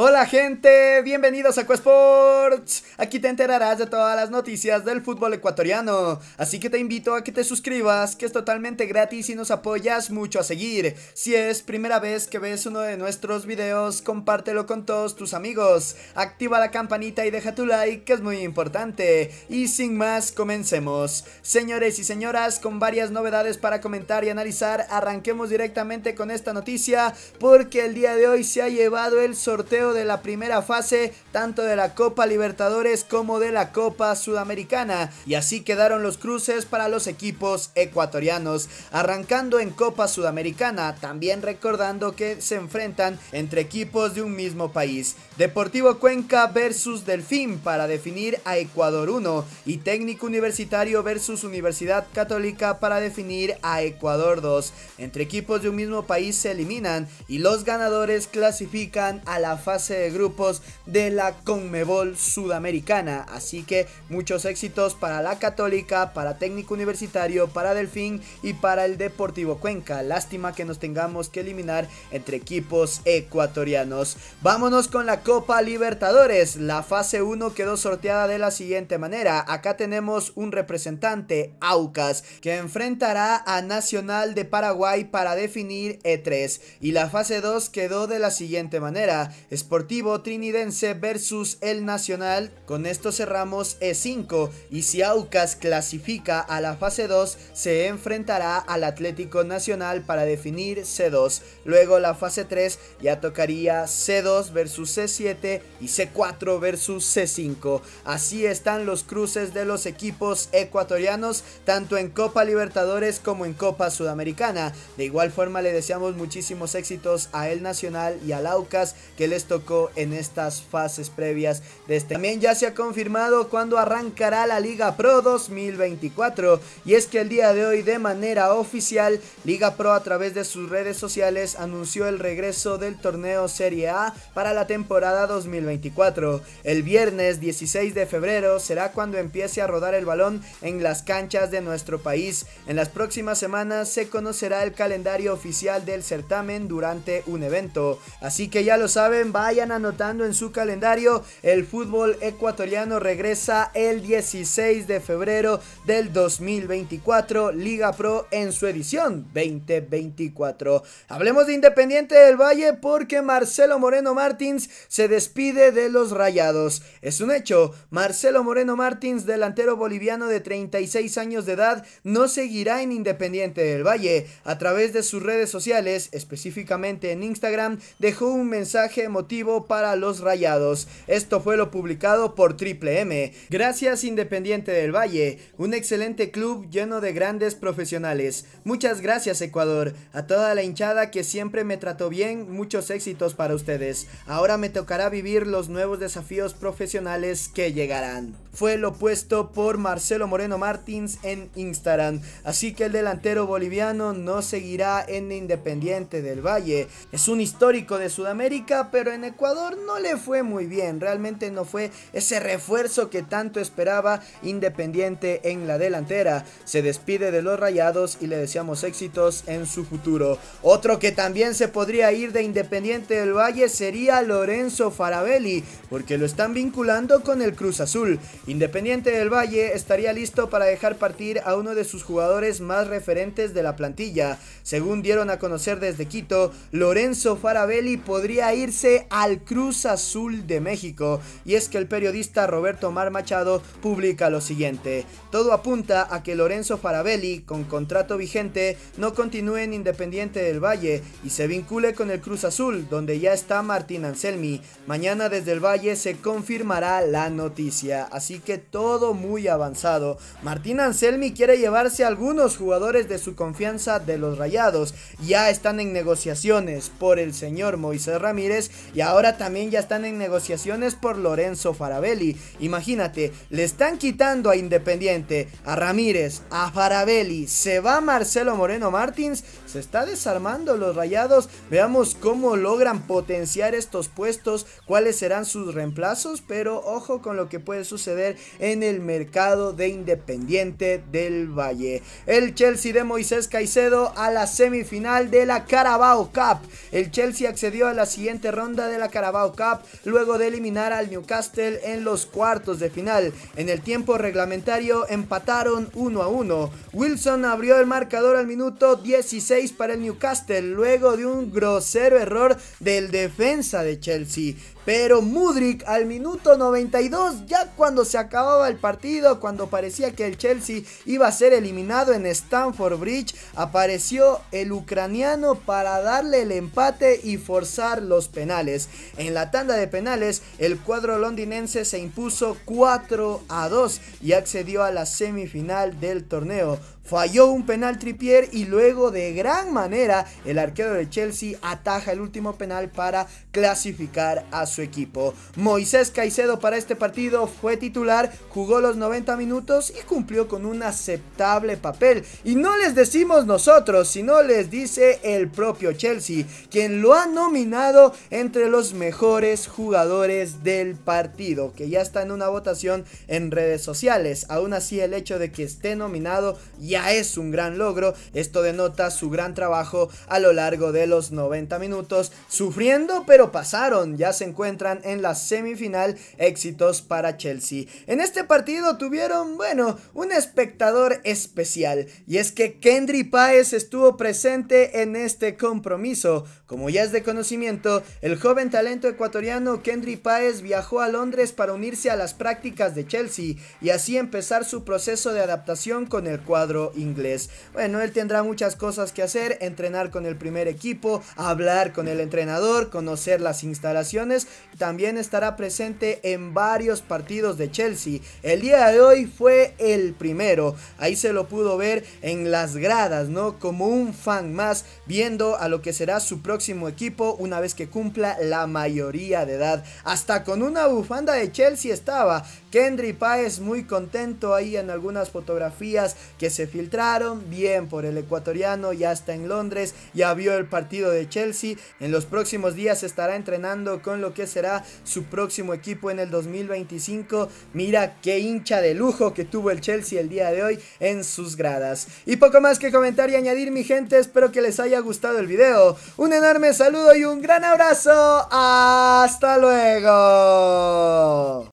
Hola gente, bienvenidos a Cuesports. Aquí te enterarás de todas las noticias del fútbol ecuatoriano, así que te invito a que te suscribas, que es totalmente gratis y nos apoyas mucho a seguir. Si es primera vez que ves uno de nuestros videos, compártelo con todos tus amigos, activa la campanita y deja tu like, que es muy importante. Y sin más, comencemos. Señores y señoras, con varias novedades para comentar y analizar, arranquemos directamente con esta noticia, porque el día de hoy se ha llevado el sorteo de la primera fase tanto de la Copa Libertadores como de la Copa Sudamericana y así quedaron los cruces para los equipos ecuatorianos arrancando en Copa Sudamericana también recordando que se enfrentan entre equipos de un mismo país Deportivo Cuenca versus Delfín para definir a Ecuador 1 y Técnico Universitario versus Universidad Católica para definir a Ecuador 2 entre equipos de un mismo país se eliminan y los ganadores clasifican a la fase de grupos de la Conmebol Sudamericana. Así que muchos éxitos para la Católica, para Técnico Universitario, para Delfín y para el Deportivo Cuenca. Lástima que nos tengamos que eliminar entre equipos ecuatorianos. Vámonos con la Copa Libertadores. La fase 1 quedó sorteada de la siguiente manera. Acá tenemos un representante, Aucas, que enfrentará a Nacional de Paraguay para definir E3. Y la fase 2 quedó de la siguiente manera. Sportivo Trinidense versus el Nacional. Con esto cerramos E5 y si Aucas clasifica a la fase 2 se enfrentará al Atlético Nacional para definir C2. Luego la fase 3 ya tocaría C2 versus C7 y C4 versus C5. Así están los cruces de los equipos ecuatorianos tanto en Copa Libertadores como en Copa Sudamericana. De igual forma le deseamos muchísimos éxitos a El Nacional y al Aucas que les tocó en estas fases previas de este. También ya se ha confirmado cuándo arrancará la Liga Pro 2024 y es que el día de hoy de manera oficial Liga Pro a través de sus redes sociales anunció el regreso del torneo Serie A para la temporada 2024. El viernes 16 de febrero será cuando empiece a rodar el balón en las canchas de nuestro país. En las próximas semanas se conocerá el calendario oficial del certamen durante un evento. Así que ya lo saben, Vayan anotando en su calendario. El fútbol ecuatoriano regresa el 16 de febrero del 2024. Liga Pro en su edición 2024. Hablemos de Independiente del Valle porque Marcelo Moreno Martins se despide de los Rayados. Es un hecho. Marcelo Moreno Martins, delantero boliviano de 36 años de edad, no seguirá en Independiente del Valle. A través de sus redes sociales, específicamente en Instagram, dejó un mensaje emotivo para los rayados. Esto fue lo publicado por Triple M. Gracias Independiente del Valle, un excelente club lleno de grandes profesionales. Muchas gracias Ecuador, a toda la hinchada que siempre me trató bien, muchos éxitos para ustedes. Ahora me tocará vivir los nuevos desafíos profesionales que llegarán fue lo puesto por Marcelo Moreno Martins en Instagram. Así que el delantero boliviano no seguirá en Independiente del Valle. Es un histórico de Sudamérica, pero en Ecuador no le fue muy bien. Realmente no fue ese refuerzo que tanto esperaba Independiente en la delantera. Se despide de los Rayados y le deseamos éxitos en su futuro. Otro que también se podría ir de Independiente del Valle sería Lorenzo Farabelli, porque lo están vinculando con el Cruz Azul. Independiente del Valle estaría listo para dejar partir a uno de sus jugadores más referentes de la plantilla. Según dieron a conocer desde Quito, Lorenzo Farabelli podría irse al Cruz Azul de México. Y es que el periodista Roberto Mar Machado publica lo siguiente. Todo apunta a que Lorenzo Farabelli, con contrato vigente, no continúe en Independiente del Valle y se vincule con el Cruz Azul, donde ya está Martín Anselmi. Mañana desde el Valle se confirmará la noticia así que todo muy avanzado. Martín Anselmi quiere llevarse algunos jugadores de su confianza de los Rayados. Ya están en negociaciones por el señor Moisés Ramírez y ahora también ya están en negociaciones por Lorenzo Farabelli. Imagínate, le están quitando a Independiente, a Ramírez, a Farabelli, se va Marcelo Moreno Martins, se está desarmando los Rayados. Veamos cómo logran potenciar estos puestos, cuáles serán sus reemplazos, pero ojo con lo que puede suceder en el mercado de Independiente del Valle. El Chelsea de Moisés Caicedo a la semifinal de la Carabao Cup. El Chelsea accedió a la siguiente ronda de la Carabao Cup luego de eliminar al Newcastle en los cuartos de final. En el tiempo reglamentario empataron 1 a 1. Wilson abrió el marcador al minuto 16 para el Newcastle luego de un grosero error del defensa de Chelsea. Pero Mudrick al minuto 92, ya cuando se acababa el partido, cuando parecía que el Chelsea iba a ser eliminado en Stamford Bridge, apareció el ucraniano para darle el empate y forzar los penales. En la tanda de penales, el cuadro londinense se impuso 4 a 2 y accedió a la semifinal del torneo. Falló un penal Tripier y luego de gran manera el arquero de Chelsea ataja el último penal para clasificar a su equipo. Moisés Caicedo para este partido fue titular, jugó los 90 minutos y cumplió con un aceptable papel. Y no les decimos nosotros, sino les dice el propio Chelsea, quien lo ha nominado entre los mejores jugadores del partido, que ya está en una votación en redes sociales. Aún así el hecho de que esté nominado ya es un gran logro. Esto denota su gran trabajo a lo largo de los 90 minutos. Sufriendo, pero pasaron. Ya se encuentran en la semifinal. Éxitos para Chelsea. En este partido tuvieron, bueno, un espectador especial. Y es que Kendry Paez estuvo presente en este compromiso. Como ya es de conocimiento, el joven talento ecuatoriano Kendry Paez viajó a Londres para unirse a las prácticas de Chelsea y así empezar su proceso de adaptación con el cuadro inglés. Bueno, él tendrá muchas cosas que hacer, entrenar con el primer equipo, hablar con el entrenador, conocer las instalaciones. También estará presente en varios partidos de Chelsea. El día de hoy fue el primero. Ahí se lo pudo ver en las gradas, ¿no? Como un fan más viendo a lo que será su próximo equipo una vez que cumpla la mayoría de edad. Hasta con una bufanda de Chelsea estaba. Kendry Páez muy contento ahí en algunas fotografías que se filtraron. Bien por el ecuatoriano, ya está en Londres, ya vio el partido de Chelsea. En los próximos días estará entrenando con lo que será su próximo equipo en el 2025. Mira qué hincha de lujo que tuvo el Chelsea el día de hoy en sus gradas. Y poco más que comentar y añadir, mi gente. Espero que les haya gustado el video. Un enorme saludo y un gran abrazo. ¡Hasta luego!